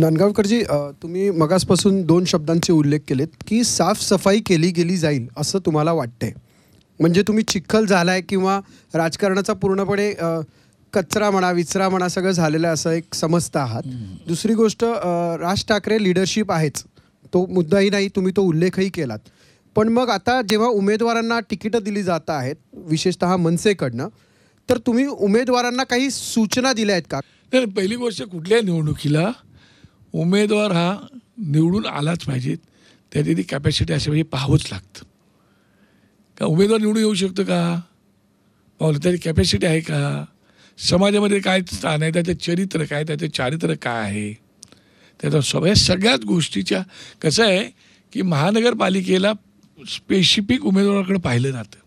नांदगावकरजी तुम्ही मगासपासून दोन शब्दांचे उल्लेख केलेत की साफसफाई केली गेली जाईल असं तुम्हाला वाटतंय म्हणजे तुम्ही चिखल झाला आहे किंवा राजकारणाचा पूर्णपणे कचरा म्हणा विचरा म्हणा सगळं झालेलं आहे असं एक समजता आहात दुसरी गोष्ट राज ठाकरे लिडरशिप आहेच तो मुद्दाही नाही तुम्ही तो उल्लेखही केलात पण मग आता जेव्हा उमेदवारांना तिकीटं दिली जात आहेत विशेषतः मनसेकडनं तर तुम्ही उमेदवारांना काही सूचना दिल्या आहेत का तर पहिली गोष्ट कुठल्या निवडणुकीला उमेदवार हा निवडून आलाच पाहिजेत त्याची ती कॅपॅसिटी अशा पाहिजे पाहावंच लागतं का उमेदवार निवडून येऊ शकतो का पावलं त्याची कॅपॅसिटी आहे का समाजामध्ये काय स्थान आहे त्याचं चरित्र काय त्याचं चारित्र काय आहे त्याचा सगळ्या सगळ्याच गोष्टीच्या कसं आहे की महानगरपालिकेला स्पेसिफिक उमेदवाराकडे पाहिलं जातं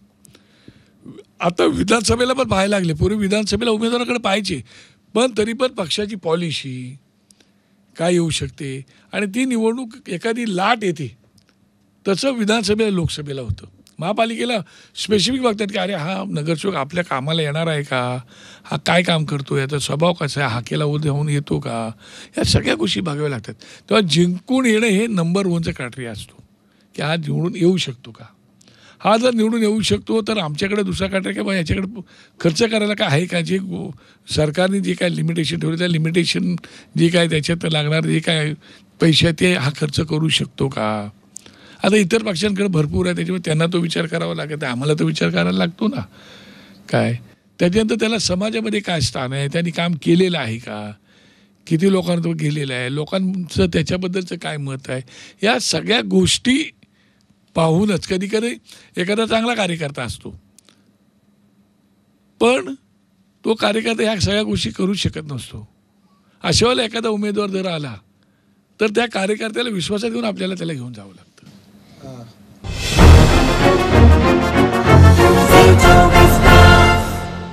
आता विधानसभेला पण पाहायला लागले पूर्वी विधानसभेला उमेदवाराकडे पाहायचे पण तरी पण पक्षाची पॉलिसी काय येऊ शकते आणि ती निवडणूक एखादी लाट येते तसं विधानसभेला लोकसभेला होतं महापालिकेला स्पेसिफिक बघतात की अरे हा नगरसेवक आपल्या कामाला येणार आहे का हा काय काम करतो याचा स्वभाव कसा आहे हाकेला केला होऊन येतो का या सगळ्या गोष्टी बघाव्या लागतात तेव्हा जिंकून येणं हे नंबर वनचं क्रायटेरिया असतो की हा निवडून येऊ शकतो का हा जर निवडून येऊ शकतो तर आमच्याकडे दुसरा काटा काय याच्याकडे खर्च करायला काय आहे का जे सरकारने जे काय लिमिटेशन ठेवले त्या लिमिटेशन जे काय त्याच्यात लागणार जे काय पैसे ते हा खर्च करू शकतो का आता इतर पक्षांकडे भरपूर आहे त्याच्यामुळे त्यांना तो विचार करावा लागत आहे आम्हाला तो विचार करायला लागतो ना काय त्याच्यानंतर त्याला समाजामध्ये काय स्थान आहे त्यांनी काम केलेलं आहे का किती लोकांना तो गेलेला आहे लोकांचं त्याच्याबद्दलचं काय मत आहे या सगळ्या गोष्टी पाहूनच कधी कधी एखादा चांगला कार्यकर्ता असतो पण तो कार्यकर्ता ह्या सगळ्या गोष्टी करू शकत नसतो अशा एखादा उमेदवार जर आला तर त्या कार्यकर्त्याला विश्वासात घेऊन आपल्याला त्याला घेऊन जावं लागतं